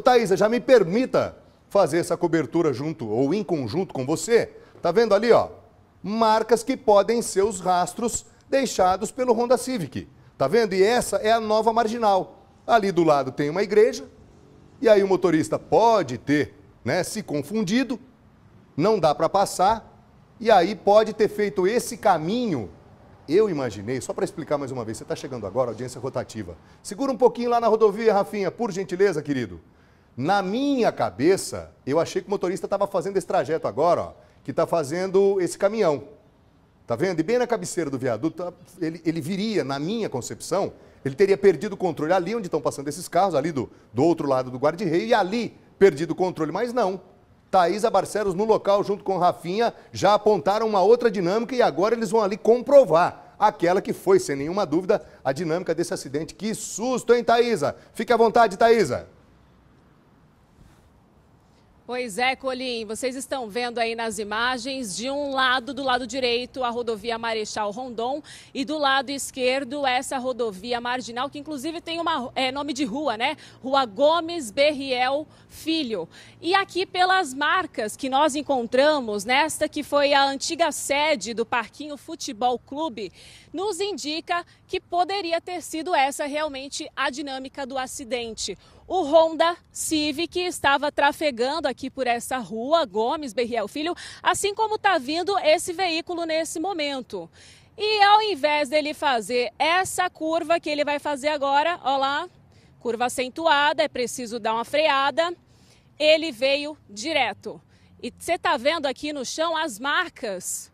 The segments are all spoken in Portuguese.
Ô Thaisa, já me permita fazer essa cobertura junto ou em conjunto com você. Tá vendo ali, ó? Marcas que podem ser os rastros deixados pelo Honda Civic. Tá vendo? E essa é a nova marginal. Ali do lado tem uma igreja, e aí o motorista pode ter né, se confundido, não dá para passar, e aí pode ter feito esse caminho. Eu imaginei, só para explicar mais uma vez, você está chegando agora, audiência rotativa. Segura um pouquinho lá na rodovia, Rafinha, por gentileza, querido. Na minha cabeça, eu achei que o motorista estava fazendo esse trajeto agora, ó, que está fazendo esse caminhão. Tá vendo? E bem na cabeceira do viaduto, ele, ele viria, na minha concepção, ele teria perdido o controle ali onde estão passando esses carros, ali do, do outro lado do guarda-reio, e ali perdido o controle, mas não. Thaisa Barcelos no local, junto com Rafinha, já apontaram uma outra dinâmica e agora eles vão ali comprovar aquela que foi, sem nenhuma dúvida, a dinâmica desse acidente. Que susto, hein, Thaisa? Fique à vontade, Thaisa. Pois é, Colim, vocês estão vendo aí nas imagens, de um lado, do lado direito, a rodovia Marechal Rondon e do lado esquerdo, essa rodovia marginal, que inclusive tem uma, é, nome de rua, né? Rua Gomes Berriel Filho. E aqui pelas marcas que nós encontramos, nesta que foi a antiga sede do Parquinho Futebol Clube, nos indica que poderia ter sido essa realmente a dinâmica do acidente. O Honda Civic estava trafegando aqui por essa rua, Gomes Berriel Filho, assim como está vindo esse veículo nesse momento. E ao invés dele fazer essa curva que ele vai fazer agora, olha lá, curva acentuada, é preciso dar uma freada, ele veio direto. E você está vendo aqui no chão as marcas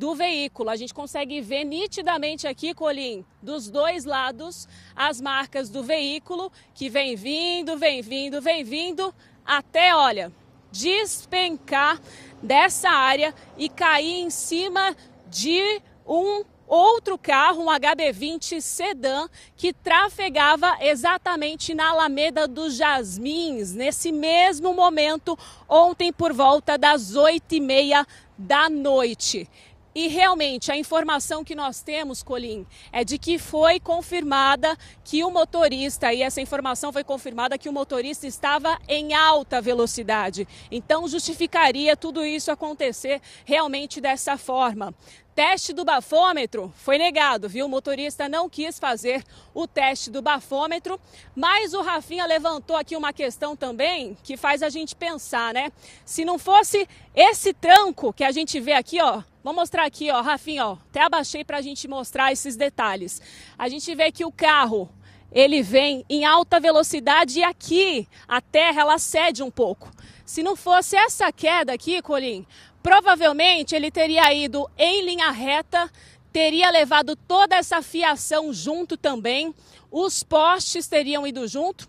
do veículo. A gente consegue ver nitidamente aqui, Colim, dos dois lados, as marcas do veículo que vem vindo, vem vindo, vem vindo, até, olha, despencar dessa área e cair em cima de um outro carro, um HB20 sedã, que trafegava exatamente na Alameda dos Jasmins, nesse mesmo momento, ontem por volta das oito e meia da noite. E realmente, a informação que nós temos, Colim, é de que foi confirmada que o motorista, e essa informação foi confirmada que o motorista estava em alta velocidade. Então, justificaria tudo isso acontecer realmente dessa forma. Teste do bafômetro foi negado, viu? O motorista não quis fazer o teste do bafômetro, mas o Rafinha levantou aqui uma questão também que faz a gente pensar, né? Se não fosse esse tranco que a gente vê aqui, ó, Vou mostrar aqui, ó, Rafinha, ó, até abaixei para a gente mostrar esses detalhes. A gente vê que o carro, ele vem em alta velocidade e aqui a terra, ela cede um pouco. Se não fosse essa queda aqui, Colin, provavelmente ele teria ido em linha reta, teria levado toda essa fiação junto também, os postes teriam ido junto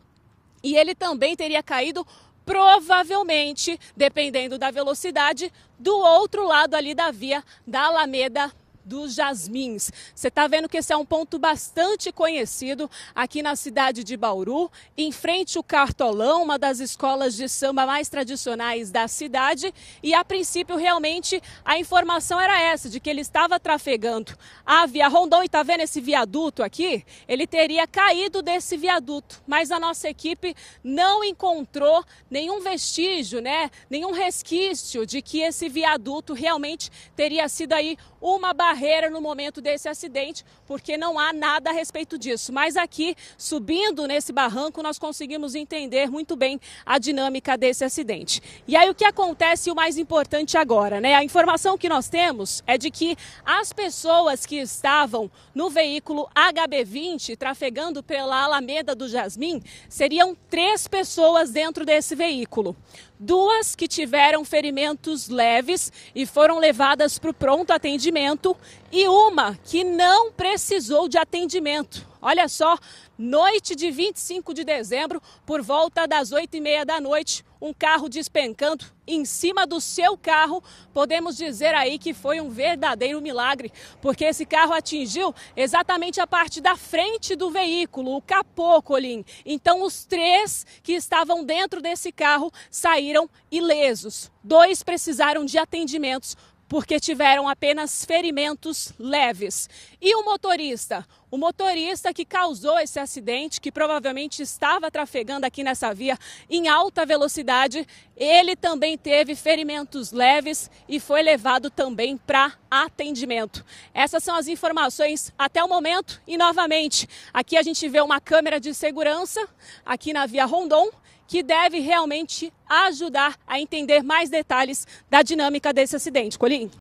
e ele também teria caído provavelmente, dependendo da velocidade, do outro lado ali da via da Alameda dos jasmins. Você está vendo que esse é um ponto bastante conhecido aqui na cidade de Bauru, em frente ao Cartolão, uma das escolas de samba mais tradicionais da cidade. E a princípio, realmente, a informação era essa, de que ele estava trafegando a Via Rondon, e está vendo esse viaduto aqui? Ele teria caído desse viaduto, mas a nossa equipe não encontrou nenhum vestígio, né? Nenhum resquício de que esse viaduto realmente teria sido aí uma barreira no momento desse acidente, porque não há nada a respeito disso. Mas aqui, subindo nesse barranco, nós conseguimos entender muito bem a dinâmica desse acidente. E aí o que acontece o mais importante agora, né? A informação que nós temos é de que as pessoas que estavam no veículo HB20 trafegando pela Alameda do Jasmim seriam três pessoas dentro desse veículo duas que tiveram ferimentos leves e foram levadas para o pronto atendimento e uma que não precisou de atendimento. Olha só, noite de 25 de dezembro, por volta das 8 e meia da noite, um carro despencando em cima do seu carro. Podemos dizer aí que foi um verdadeiro milagre, porque esse carro atingiu exatamente a parte da frente do veículo, o capô, Colim. Então, os três que estavam dentro desse carro saíram ilesos. Dois precisaram de atendimentos porque tiveram apenas ferimentos leves. E o motorista? O motorista que causou esse acidente, que provavelmente estava trafegando aqui nessa via em alta velocidade, ele também teve ferimentos leves e foi levado também para atendimento. Essas são as informações até o momento e novamente, aqui a gente vê uma câmera de segurança aqui na via Rondon que deve realmente ajudar a entender mais detalhes da dinâmica desse acidente. Colim?